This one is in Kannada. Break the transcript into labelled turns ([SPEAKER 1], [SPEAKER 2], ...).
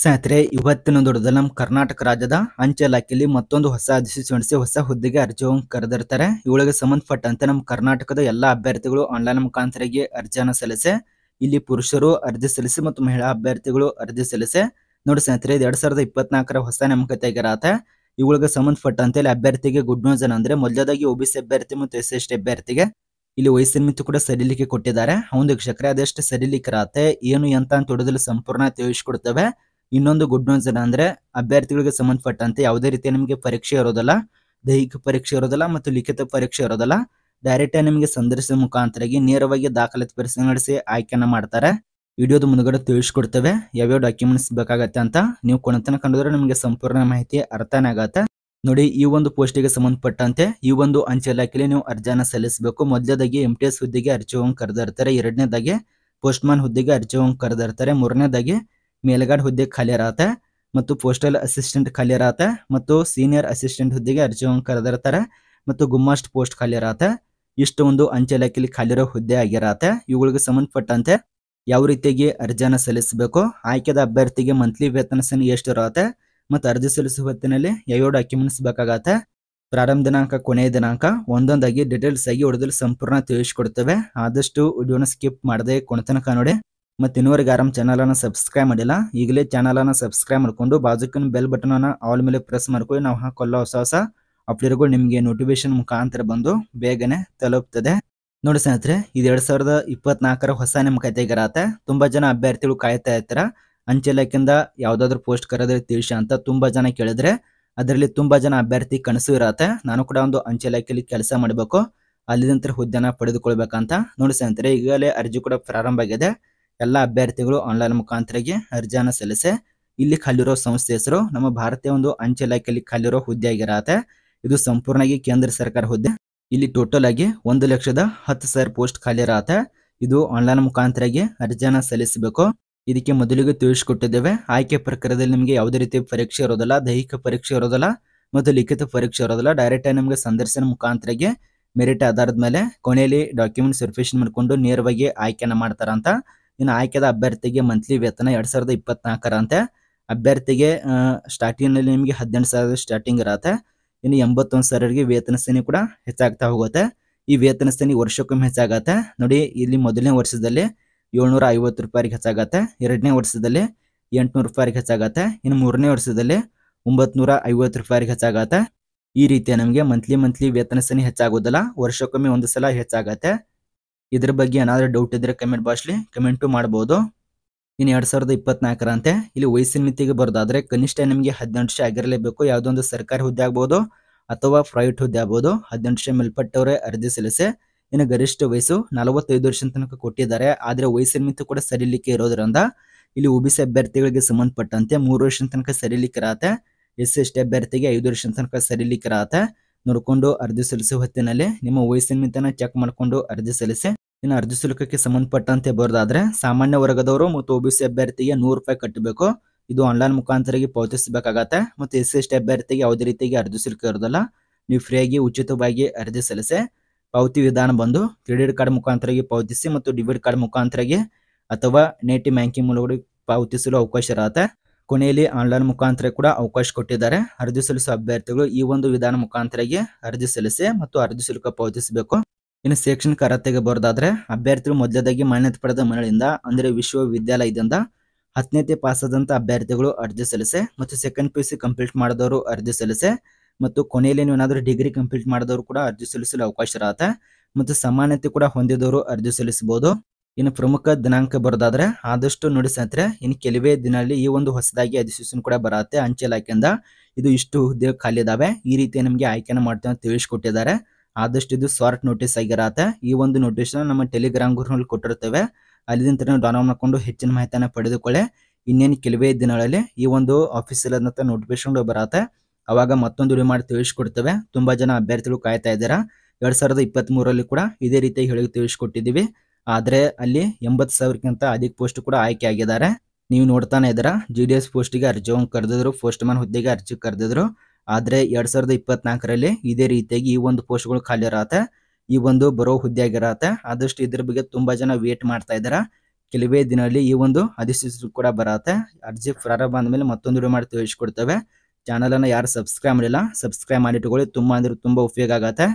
[SPEAKER 1] ಸ್ನೇಹಿತರೆ ದೊಡ್ಡದ ನಮ್ಮ ಕರ್ನಾಟಕ ರಾಜ್ಯದ ಅಂಚೆ ಇಲಾಖೆಯಲ್ಲಿ ಮತ್ತೊಂದು ಹೊಸ ಅಧಿಸೂಚನೆ ಹೊಸ ಹುದ್ದೆಗೆ ಅರ್ಜಿಯನ್ನು ಕರೆದಿರ್ತಾರೆ ಇವಳಿಗೆ ಸಂಬಂಧಪಟ್ಟಂತೆ ನಮ್ಮ ಕರ್ನಾಟಕದ ಎಲ್ಲ ಅಭ್ಯರ್ಥಿಗಳು ಆನ್ಲೈನ್ ಮುಖಾಂತರಗೆ ಅರ್ಜಿಯನ್ನು ಸಲ್ಲಿಸೆ ಇಲ್ಲಿ ಪುರುಷರು ಅರ್ಜಿ ಸಲ್ಲಿಸಿ ಮತ್ತು ಮಹಿಳಾ ಅಭ್ಯರ್ಥಿಗಳು ಅರ್ಜಿ ಸಲ್ಲಿಸೆ ನೋಡಿ ಸ್ನೇಹಿತರೆ ಇದು ಎರಡ್ ಸಾವಿರದ ಇಪ್ಪತ್ನಾಲ್ಕರ ಹೊಸ ನೇಮಕತೆ ಆಗಿರತ್ತೆ ಇವುಗಳಿಗೆ ಸಂಬಂಧಪಟ್ಟಂತೆ ಇಲ್ಲಿ ಅಭ್ಯರ್ಥಿಗೆ ಗುಡ್ ನ್ಯೂಸ್ ಏನಂದ್ರೆ ಮೊದಲದಾಗಿ ಸಿ ಅಭ್ಯರ್ಥಿ ಮತ್ತು ಎಸ್ ಎಸ್ ಅಭ್ಯರ್ಥಿಗೆ ಇಲ್ಲಿ ವಯಸ್ಸಿನ ಮಿತಿ ಕೂಡ ಸಡಿಲಿಕೆ ಕೊಟ್ಟಿದ್ದಾರೆ ಒಂದು ವೀಕ್ಷಕರೇ ಅದೆಷ್ಟು ಸಡಿಲಿಕೆ ರಾತೆ ಏನು ಎಂತ ಅಂತ ಹೊಡೆದಲು ಸಂಪೂರ್ಣ ತಿಳಿಸ್ಕೊಡ್ತವೆ ಇನ್ನೊಂದು ಗುಡ್ ನ್ಯೂಸ್ ಏನಂದ್ರೆ ಅಭ್ಯರ್ಥಿಗಳಿಗೆ ಸಂಬಂಧಪಟ್ಟಂತೆ ಯಾವುದೇ ರೀತಿಯ ನಿಮಗೆ ಪರೀಕ್ಷೆ ಇರೋದಲ್ಲ ದೈಹಿಕ ಪರೀಕ್ಷೆ ಇರೋದಿಲ್ಲ ಮತ್ತು ಲಿಖಿತ ಪರೀಕ್ಷೆ ಇರೋದಿಲ್ಲ ಡೈರೆಕ್ಟ್ ನಿಮಗೆ ಸಂದರ್ಶನ ಮುಖಾಂತರಾಗಿ ನೇರವಾಗಿ ದಾಖಲಾತಿ ಪರೀಕ್ಷೆ ನಡೆಸಿ ಆಯ್ಕೆನ ಮಾಡ್ತಾರೆ ವಿಡಿಯೋದ ಮುಂದ್ಗಡೆ ತಿಳಿಸ್ಕೊಡ್ತೇವೆ ಯಾವ್ಯಾವ ಡಾಕ್ಯುಮೆಂಟ್ಸ್ ಬೇಕಾಗತ್ತೆ ಅಂತ ನೀವು ಕೊನೆತನ ಕಂಡಿದ್ರೆ ನಿಮಗೆ ಸಂಪೂರ್ಣ ಮಾಹಿತಿ ಅರ್ಥನೇ ಆಗತ್ತೆ ನೋಡಿ ಈ ಒಂದು ಪೋಸ್ಟಿಗೆ ಸಂಬಂಧಪಟ್ಟಂತೆ ಈ ಒಂದು ಅಂಚೆ ಇಲಾಖೆಯಲ್ಲಿ ನೀವು ಅರ್ಜಿಯನ್ನು ಸಲ್ಲಿಸಬೇಕು ಮೊದಲನೇದಾಗಿ ಎಂ ಟಿ ಎಸ್ ಹುದ್ದೆಗೆ ಅರ್ಜಿ ಹೋಗಿ ಕರೆದಿರ್ತಾರೆ ಎರಡನೇದಾಗಿ ಪೋಸ್ಟ್ಮ್ಯಾನ್ ಹುದ್ದೆಗೆ ಅರ್ಜಿ ಹೋಗಿ ಕರೆದಿರ್ತಾರೆ ಮೂರನೇದಾಗಿ ಮೇಲ್ಗಡೆ ಹುದ್ದೆಗೆ ಖಾಲಿ ಇರತ್ತೆ ಮತ್ತು ಪೋಸ್ಟಲ್ ಅಸಿಸ್ಟೆಂಟ್ ಖಾಲಿ ಇರತ್ತೆ ಮತ್ತು ಸೀನಿಯರ್ ಅಸಿಸ್ಟೆಂಟ್ ಹುದ್ದೆಗೆ ಅರ್ಜಿಯನ್ನು ಕರೆದಿರ್ತಾರೆ ಮತ್ತು ಗುಮ್ಮಸ್ಟ್ ಪೋಸ್ಟ್ ಖಾಲಿ ಇರತ್ತೆ ಇಷ್ಟು ಒಂದು ಅಂಚೆ ಇಲಾಖೆಯಲ್ಲಿ ಖಾಲಿರೋ ಹುದ್ದೆ ಆಗಿರತ್ತೆ ಇವುಗಳಿಗೆ ಸಂಬಂಧಪಟ್ಟಂತೆ ಯಾವ ರೀತಿಯಾಗಿ ಅರ್ಜಿಯನ್ನ ಸಲ್ಲಿಸಬೇಕು ಆಯ್ಕೆದ ಅಭ್ಯರ್ಥಿಗೆ ಮಂತ್ಲಿ ವೇತನ ಸಹ ಎಷ್ಟು ಇರತ್ತೆ ಮತ್ತು ಅರ್ಜಿ ಸಲ್ಲಿಸುವ ಹೊತ್ತಿನಲ್ಲಿ ಯಾವ್ಯಾವ ಡಾಕ್ಯುಮೆಂಟ್ಸ್ ಬೇಕಾಗತ್ತೆ ಪ್ರಾರಂಭ ದಿನಾಂಕ ಕೊನೆಯ ದಿನಾಂಕ ಒಂದೊಂದಾಗಿ ಡೀಟೇಲ್ಸ್ ಆಗಿ ಹೊಡೆದಲ್ಲಿ ಸಂಪೂರ್ಣ ತಿಳಿಸ್ಕೊಡ್ತೇವೆ ಆದಷ್ಟು ವಿಡಿಯೋನ ಸ್ಕಿಪ್ ಮಾಡದೆ ಕೊನೆತನಕ ನೋಡಿ ಮತ್ತೆ ಇನ್ನೋರಿಗೆ ಆರಾಮ್ ಚಾನಲನ್ನು ಸಬ್ಸ್ಕ್ರೈಬ್ ಮಾಡಿಲ್ಲ ಈಗಲೇ ಚಾನಲನ್ನು ಸಬ್ಸ್ಕ್ರೈಬ್ ಮಾಡ್ಕೊಂಡು ಬಾಜುಕಿನ ಬೆಲ್ ಬಟನನ್ನು ಆಲ್ ಮೇಲೆ ಪ್ರೆಸ್ ಮಾಡ್ಕೊಂಡು ನಾವು ಹಾಕೊಳ್ಳೋ ಹೊಸ ಹೊಸ ಅಪ್ಡೇಟ್ಗಳು ನಿಮಗೆ ನೋಟಿಫಿಕೇಶನ್ ಮುಖಾಂತರ ಬಂದು ಬೇಗನೆ ತಲುಪ್ತದೆ ನೋಡಿ ಸ್ನೇಹಿತರೆ ಇದು ಎರಡ್ ಸಾವಿರದ ಇಪ್ಪತ್ನಾಲ್ಕರ ಹೊಸ ನಿಮ್ಮ ಕತೆಗಾರತೆ ತುಂಬಾ ಜನ ಅಭ್ಯರ್ಥಿಗಳು ಕಾಯ್ತಾ ಅಂಚೆ ಇಲಾಖೆಯಿಂದ ಯಾವ್ದಾದ್ರು ಪೋಸ್ಟ್ ಕರೆದ್ರೆ ತಿಳಿಸಿ ಅಂತ ತುಂಬಾ ಜನ ಕೇಳಿದ್ರೆ ಅದರಲ್ಲಿ ತುಂಬಾ ಜನ ಅಭ್ಯರ್ಥಿ ಕನಸು ಇರತ್ತೆ ನಾನು ಕೂಡ ಒಂದು ಅಂಚೆ ಇಲಾಖೆಯಲ್ಲಿ ಕೆಲಸ ಮಾಡಬೇಕು ಅಲ್ಲಿ ನಂತರ ಹುದ್ದೆನ ಪಡೆದುಕೊಳ್ಬೇಕಂತ ನೋಡಿ ಸ್ನೇಹಿತರೆ ಈಗಲೇ ಅರ್ಜಿ ಕೂಡ ಪ್ರಾರಂಭ ಆಗಿದೆ ಎಲ್ಲ ಅಭ್ಯರ್ಥಿಗಳು ಆನ್ಲೈನ್ ಮುಖಾಂತರಗೆ ಅರ್ಜಿಯನ್ನು ಸಲ್ಲಿಸಿ ಇಲ್ಲಿ ಖಾಲಿರೋ ಸಂಸ್ಥೆ ಹೆಸರು ನಮ್ಮ ಭಾರತೀಯ ಒಂದು ಅಂಚೆ ಇಲಾಖೆಯಲ್ಲಿ ಖಾಲಿರೋ ಹುದ್ದೆ ಆಗಿರತ್ತೆ ಇದು ಸಂಪೂರ್ಣವಾಗಿ ಕೇಂದ್ರ ಸರ್ಕಾರ ಹುದ್ದೆ ಇಲ್ಲಿ ಟೋಟಲ್ ಆಗಿ ಒಂದು ಲಕ್ಷದ ಹತ್ತು ಸಾವಿರ ಪೋಸ್ಟ್ ಖಾಲಿ ಇರತ್ತೆ ಇದು ಆನ್ಲೈನ್ ಮುಖಾಂತರಗೆ ಅರ್ಜಿಯನ್ನು ಸಲ್ಲಿಸಬೇಕು ಇದಕ್ಕೆ ಮೊದಲಿಗೆ ತಿಳಿಸಿಕೊಟ್ಟಿದ್ದೇವೆ ಆಯ್ಕೆ ಪ್ರಕ್ರಿಯೆಯಲ್ಲಿ ನಿಮಗೆ ಯಾವುದೇ ರೀತಿ ಪರೀಕ್ಷೆ ಇರೋದಿಲ್ಲ ದೈಹಿಕ ಪರೀಕ್ಷೆ ಇರೋದಿಲ್ಲ ಮತ್ತು ಲಿಖಿತ ಪರೀಕ್ಷೆ ಇರೋದಿಲ್ಲ ಡೈರೆಕ್ಟ್ ಆಗಿ ನಿಮಗೆ ಸಂದರ್ಶನ ಮುಖಾಂತರಗೆ ಮೆರಿಟ್ ಆಧಾರದ ಮೇಲೆ ಕೊನೆಯಲ್ಲಿ ಡಾಕ್ಯುಮೆಂಟ್ ವೆರಿಫಿಕೇಶನ್ ಮಾಡಿಕೊಂಡು ನೇರವಾಗಿ ಆಯ್ಕೆಯನ್ನು ಮಾಡ್ತಾರಂತ ಇನ್ನು ಆಯ್ಕೆದ ಅಭ್ಯರ್ಥಿಗೆ ಮಂತ್ಲಿ ವೇತನ ಎರಡು ಸಾವಿರದ ಇಪ್ಪತ್ನಾಲ್ಕರಂತೆ ಅಭ್ಯರ್ಥಿಗೆ ಸ್ಟಾರ್ಟಿಂಗ್ನಲ್ಲಿ ನಿಮಗೆ ಹದಿನೆಂಟು ಸಾವಿರ ಸ್ಟಾರ್ಟಿಂಗ್ ಇರತ್ತೆ ಇನ್ನು ಎಂಬತ್ತೊಂದು ಸಾವಿರಗೆ ವೇತನ ಶ್ರೇಣಿ ಕೂಡ ಹೆಚ್ಚಾಗ್ತಾ ಹೋಗುತ್ತೆ ಈ ವೇತನ ಶ್ರೇಣಿ ವರ್ಷಕ್ಕೊಮ್ಮೆ ಹೆಚ್ಚಾಗತ್ತೆ ನೋಡಿ ಇಲ್ಲಿ ಮೊದಲನೇ ವರ್ಷದಲ್ಲಿ ಏಳ್ನೂರ ಐವತ್ತು ರೂಪಾಯಿಗೆ ಹೆಚ್ಚಾಗತ್ತೆ ಎರಡನೇ ವರ್ಷದಲ್ಲಿ ಎಂಟುನೂರು ರೂಪಾಯಿಗೆ ಹೆಚ್ಚಾಗತ್ತೆ ಇನ್ನು ಮೂರನೇ ವರ್ಷದಲ್ಲಿ ಒಂಬತ್ನೂರ ಐವತ್ತು ರೂಪಾಯಿಗೆ ಹೆಚ್ಚಾಗತ್ತೆ ಈ ರೀತಿಯ ನಮಗೆ ಮಂತ್ಲಿ ಮಂತ್ಲಿ ವೇತನ ಶ್ರೇಣಿ ಹೆಚ್ಚಾಗೋದಿಲ್ಲ ವರ್ಷಕ್ಕೊಮ್ಮೆ ಒಂದು ಸಲ ಹೆಚ್ಚಾಗತ್ತೆ ಇದ್ರ ಬಗ್ಗೆ ಏನಾದ್ರೂ ಡೌಟ್ ಇದ್ರೆ ಕಮೆಂಟ್ ಬಾಕ್ಸ್ಲಿ ಕಮೆಂಟು ಮಾಡಬಹುದು ಇನ್ನು ಎರಡು ಸಾವಿರದ ಇಪ್ಪತ್ನಾಲ್ಕರಂತೆ ಇಲ್ಲಿ ವಯಸ್ಸಿನ ಮಿತಿಗೆ ಬರೋದಾದ್ರೆ ಕನಿಷ್ಠ ನಿಮಗೆ ಹದಿನೆಂಟು ವರ್ಷ ಆಗಿರಲೇಬೇಕು ಯಾವುದೊಂದು ಸರ್ಕಾರಿ ಹುದ್ದೆ ಆಗಬಹುದು ಅಥವಾ ಪ್ರೈವೇಟ್ ಹುದ್ದೆ ಆಗ್ಬೋದು ಹದಿನೆಂಟು ವರ್ಷ ಮೇಲ್ಪಟ್ಟವರೇ ಅರ್ಜಿ ಸಲ್ಲಿಸಿ ಇನ್ನು ಗರಿಷ್ಠ ವಯಸ್ಸು ನಲವತ್ತೈದು ವರ್ಷ ತನಕ ಕೊಟ್ಟಿದ್ದಾರೆ ಆದರೆ ವಯಸ್ಸಿನ ಮಿತಿ ಕೂಡ ಸರಿಲಿಕ್ಕೆ ಇರೋದ್ರಿಂದ ಇಲ್ಲಿ ಒ ಅಭ್ಯರ್ಥಿಗಳಿಗೆ ಸಂಬಂಧಪಟ್ಟಂತೆ ಮೂರು ವರ್ಷ ತನಕ ಸರಿಲಿಕ್ಕೆ ಇರತ್ತೆ ಎಸ್ ಎಸ್ ಟಿ ಅಭ್ಯರ್ಥಿಗೆ ಐದು ವರ್ಷ ತನಕ ಸರಿಲಿಕ್ಕೆ ಇರತ್ತೆ ನೋಡ್ಕೊಂಡು ಅರ್ಜಿ ಸಲ್ಲಿಸುವ ಹೊತ್ತಿನಲ್ಲಿ ನಿಮ್ಮ ವಯಸ್ಸಿನ ಮಿತಿಯನ್ನು ಚೆಕ್ ಮಾಡಿಕೊಂಡು ಅರ್ಜಿ ಸಲ್ಲಿಸಿ ಇನ್ನು ಅರ್ಜಿ ಶುಲ್ಕಕ್ಕೆ ಸಂಬಂಧಪಟ್ಟಂತೆ ಬರೋದಾದ್ರೆ ಸಾಮಾನ್ಯ ವರ್ಗದವರು ಮತ್ತು ಸಿ ಅಭ್ಯರ್ಥಿಗೆ ನೂರು ರೂಪಾಯಿ ಕಟ್ಟಬೇಕು ಇದು ಆನ್ಲೈನ್ ಮುಖಾಂತರವಾಗಿ ಪಾವತಿಸಬೇಕಾಗತ್ತೆ ಮತ್ತು ಎಸ್ ಸಿ ಎಸ್ ಟಿ ಅಭ್ಯರ್ಥಿಗೆ ಯಾವುದೇ ರೀತಿಯಾಗಿ ಅರ್ಜಿ ಶುಲ್ಕ ಇರೋದಿಲ್ಲ ನೀವು ಫ್ರೀಯಾಗಿ ಉಚಿತವಾಗಿ ಅರ್ಜಿ ಸಲ್ಲಿಸಿ ಪಾವತಿ ವಿಧಾನ ಬಂದು ಕ್ರೆಡಿಟ್ ಕಾರ್ಡ್ ಮುಖಾಂತರಾಗಿ ಪಾವತಿಸಿ ಮತ್ತು ಡೆಬಿಟ್ ಕಾರ್ಡ್ ಮುಖಾಂತರಾಗಿ ಅಥವಾ ನೇಟಿ ಬ್ಯಾಂಕಿಂಗ್ ಮೂಲಕ ಪಾವತಿಸಲು ಅವಕಾಶ ಇರತ್ತೆ ಕೊನೆಯಲ್ಲಿ ಆನ್ಲೈನ್ ಮುಖಾಂತರ ಕೂಡ ಅವಕಾಶ ಕೊಟ್ಟಿದ್ದಾರೆ ಅರ್ಜಿ ಸಲ್ಲಿಸುವ ಅಭ್ಯರ್ಥಿಗಳು ಈ ಒಂದು ವಿಧಾನ ಮುಖಾಂತರಗೆ ಅರ್ಜಿ ಸಲ್ಲಿಸಿ ಮತ್ತು ಅರ್ಜಿ ಶುಲ್ಕ ಪಾವತಿಸಬೇಕು ಇನ್ನು ಶೈಕ್ಷಣಿಕ ಅರ್ಹತೆಗೆ ಬರೋದಾದ್ರೆ ಅಭ್ಯರ್ಥಿಗಳು ಮೊದಲದಾಗಿ ಮಾನ್ಯತೆ ಪಡೆದ ಮನೆಯಿಂದ ಅಂದರೆ ವಿಶ್ವವಿದ್ಯಾಲಯದಿಂದ ಪಾಸ್ ಪಾಸಾದಂಥ ಅಭ್ಯರ್ಥಿಗಳು ಅರ್ಜಿ ಸಲ್ಲಿಸೆ ಮತ್ತು second P U C complete ಮಾಡಿದವರು ಅರ್ಜಿ ಸಲ್ಲಿಸೆ ಮತ್ತು ಕೊನೆಯಲ್ಲಿ ನೀವು ಏನಾದರೂ ಡಿಗ್ರಿ ಕಂಪ್ಲೀಟ್ ಮಾಡಿದವರು ಕೂಡ ಅರ್ಜಿ ಸಲ್ಲಿಸಲು ಅವಕಾಶ ಇರುತ್ತೆ ಮತ್ತು ಸಮಾನತೆ ಕೂಡ ಹೊಂದಿದವರು ಅರ್ಜಿ ಸಲ್ಲಿಸಬಹುದು ಇನ್ನು ಪ್ರಮುಖ ದಿನಾಂಕ ಬರೋದಾದ್ರೆ ಆದಷ್ಟು ನೋಡಿ ಸ್ನೇಹಿತರೆ ಇನ್ನು ಕೆಲವೇ ದಿನದಲ್ಲಿ ಈ ಒಂದು ಹೊಸದಾಗಿ ಅಧಿಸೂಚನೆ ಕೂಡ ಬರತ್ತೆ ಅಂಚೆ ಇಲಾಖೆಯಿಂದ ಇದು ಇಷ್ಟು ಹುದ್ದೆ ಖಾಲಿ ಇದಾವೆ ಈ ರೀತಿ ನಮಗೆ ಆಯ್ಕೆನ ಮಾಡ್ತೇವೆ ಅಂತ ತಿಳಿಸ್ಕೊಟ್ಟಿದ್ದಾರೆ ಆದಷ್ಟು ಇದು ಶಾರ್ಟ್ ನೋಟಿಸ್ ಆಗಿರತ್ತೆ ಈ ಒಂದು ನೋಟಿಸ್ನ ನಮ್ಮ ಟೆಲಿಗ್ರಾಮ್ ಗ್ರೂಪ್ನಲ್ಲಿ ಕೊಟ್ಟಿರ್ತೇವೆ ಅಲ್ಲಿಂದ ನೀವು ಡೌನ್ಲೋಡ್ ಮಾಡಿಕೊಂಡು ಹೆಚ್ಚಿನ ಮಾಹಿತಿಯನ್ನು ಪಡೆದುಕೊಳ್ಳೆ ಇನ್ನೇನು ಕೆಲವೇ ದಿನಗಳಲ್ಲಿ ಈ ಒಂದು ಆಫೀಸಲ್ಲಂತ ನೋಟಿಫಿಕೇಶನ್ ಬರತ್ತೆ ಅವಾಗ ಮತ್ತೊಂದು ವಿಡಿಯೋ ಮಾಡಿ ತಿಳಿಸ್ಕೊಡ್ತೇವೆ ತುಂಬ ಜನ ಅಭ್ಯರ್ಥಿಗಳು ಕಾಯ್ತಾ ಇದ್ದೀರಾ ಎರಡು ಸಾವಿರದ ಇಪ್ಪತ್ತ್ ಮೂರಲ್ಲಿ ಕೂಡ ಇದೇ ರೀತಿಯಾಗಿ ಹೇಳಿ ತಿಳಿಸ್ಕೊಟ್ಟಿದ್ದೀವಿ ಆದರೆ ಅಲ್ಲಿ ಎಂಬತ್ತು ಸಾವಿರಕ್ಕಿಂತ ಅಧಿಕ ಪೋಸ್ಟ್ ಕೂಡ ಆಯ್ಕೆ ಆಗಿದ್ದಾರೆ ನೀವು ನೋಡ್ತಾನೆ ಇದರ ಜಿ ಡಿ ಎಸ್ ಪೋಸ್ಟಿಗೆ ಅರ್ಜಿ ಕರೆದಿದ್ರು ಪೋಸ್ಟ್ ಮ್ಯಾನ್ ಹುದ್ದೆಗೆ ಅರ್ಜಿ ಕರೆದಿದ್ರು ಆದ್ರೆ ಎರಡ್ ಸಾವಿರದ ಇಪ್ಪತ್ನಾಲ್ಕರಲ್ಲಿ ಇದೇ ರೀತಿಯಾಗಿ ಈ ಒಂದು ಪೋಸ್ಟ್ಗಳು ಖಾಲಿ ಇರತ್ತೆ ಈ ಒಂದು ಬರೋ ಹುದ್ದೆ ಆಗಿರತ್ತೆ ಆದಷ್ಟು ಇದ್ರ ಬಗ್ಗೆ ತುಂಬಾ ಜನ ವೇಟ್ ಮಾಡ್ತಾ ಇದ್ದಾರೆ ಕೆಲವೇ ದಿನದಲ್ಲಿ ಈ ಒಂದು ಅಧಿಸೂಚನೆ ಕೂಡ ಬರತ್ತೆ ಅರ್ಜಿ ಪ್ರಾರಂಭ ಮೇಲೆ ಮತ್ತೊಂದು ವಿಡಿಯೋ ಮಾಡಿ ಚಾನಲ್ ಅನ್ನ ಯಾರು ಸಬ್ಸ್ಕ್ರೈಬ್ ಮಾಡಿಲ್ಲ ಸಬ್ಸ್ಕ್ರೈಬ್ ಮಾಡಿಟ್ಕೊಳ್ಳಿ ತುಂಬಾ ಅಂದ್ರೆ ತುಂಬಾ ಉಪಯೋಗ ಆಗತ್ತೆ